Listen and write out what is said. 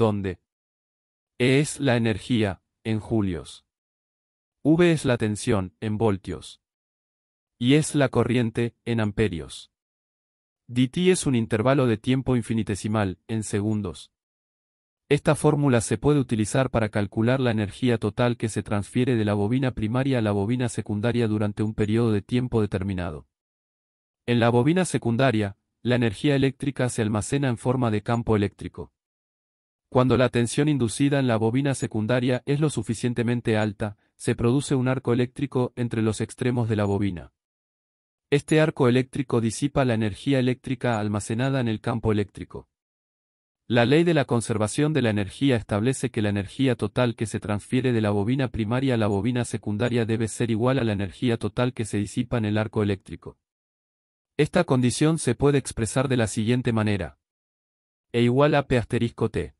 donde E es la energía, en julios. V es la tensión, en voltios. Y es la corriente, en amperios. dt es un intervalo de tiempo infinitesimal, en segundos. Esta fórmula se puede utilizar para calcular la energía total que se transfiere de la bobina primaria a la bobina secundaria durante un periodo de tiempo determinado. En la bobina secundaria, la energía eléctrica se almacena en forma de campo eléctrico. Cuando la tensión inducida en la bobina secundaria es lo suficientemente alta, se produce un arco eléctrico entre los extremos de la bobina. Este arco eléctrico disipa la energía eléctrica almacenada en el campo eléctrico. La ley de la conservación de la energía establece que la energía total que se transfiere de la bobina primaria a la bobina secundaria debe ser igual a la energía total que se disipa en el arco eléctrico. Esta condición se puede expresar de la siguiente manera. E igual a P asterisco T.